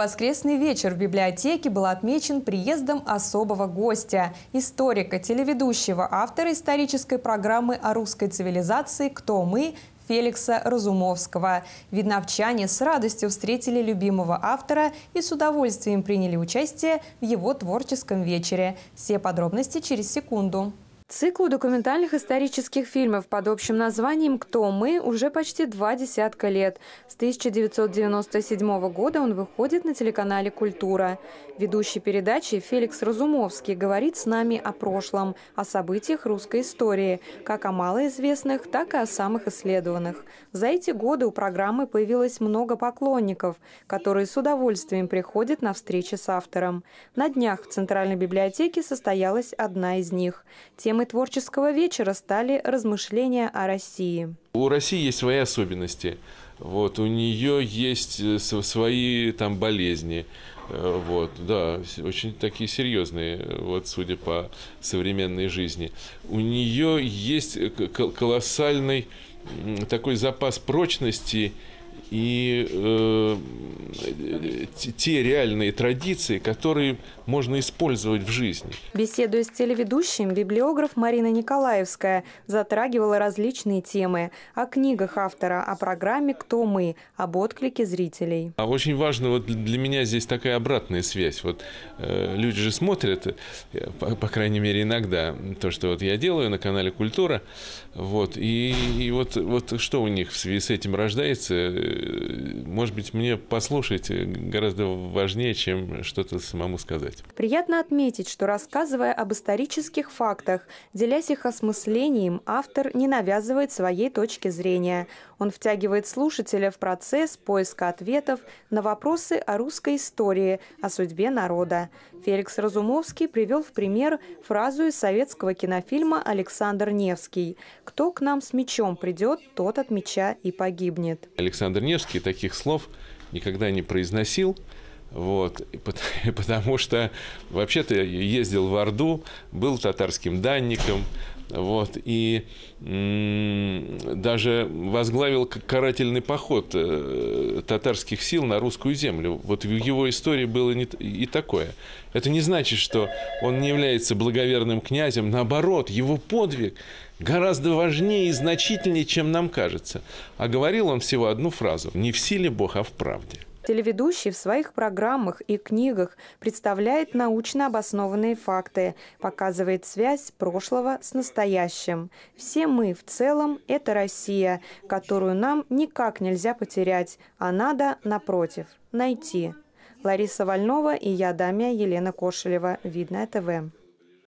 Воскресный вечер в библиотеке был отмечен приездом особого гостя – историка, телеведущего, автора исторической программы о русской цивилизации «Кто мы?» Феликса Разумовского. Видновчане с радостью встретили любимого автора и с удовольствием приняли участие в его творческом вечере. Все подробности через секунду. Циклу документальных исторических фильмов под общим названием «Кто мы» уже почти два десятка лет. С 1997 года он выходит на телеканале «Культура». Ведущий передачи Феликс Разумовский говорит с нами о прошлом, о событиях русской истории, как о малоизвестных, так и о самых исследованных. За эти годы у программы появилось много поклонников, которые с удовольствием приходят на встречи с автором. На днях в Центральной библиотеке состоялась одна из них. Тема Темой творческого вечера стали размышления о России. У России есть свои особенности. Вот, у нее есть э, свои там болезни. Э, вот, да, очень такие серьезные, вот, судя по современной жизни. У нее есть э, колоссальный такой запас прочности и э, те реальные традиции, которые можно использовать в жизни. Беседуя с телеведущим, библиограф Марина Николаевская затрагивала различные темы о книгах автора, о программе «Кто мы?», об отклике зрителей. А очень важно вот для меня здесь такая обратная связь. Вот э, люди же смотрят, э, по, по крайней мере иногда, то, что вот я делаю на канале «Культура», вот и, и вот вот что у них в связи с этим рождается э, Э, может быть, мне послушать э, гораздо важнее, чем что-то самому сказать. Приятно отметить, что рассказывая об исторических фактах, делясь их осмыслением, автор не навязывает своей точки зрения. Он втягивает слушателя в процесс поиска ответов на вопросы о русской истории, о судьбе народа. Феликс Разумовский привел в пример фразу из советского кинофильма «Александр Невский». «Кто к нам с мечом придет, тот от меча и погибнет». Александр Невский таких слов никогда не произносил. Вот, потому что вообще-то ездил в Орду, был татарским данником, вот, и даже возглавил карательный поход э, татарских сил на русскую землю. Вот в его истории было не, и такое. Это не значит, что он не является благоверным князем. Наоборот, его подвиг гораздо важнее и значительнее, чем нам кажется. А говорил он всего одну фразу «Не в силе Бог, а в правде». Телеведущий в своих программах и книгах представляет научно обоснованные факты, показывает связь прошлого с настоящим. Все мы в целом – это Россия, которую нам никак нельзя потерять, а надо, напротив, найти. Лариса Вольнова и я, Дамия Елена Кошелева. Видное ТВ.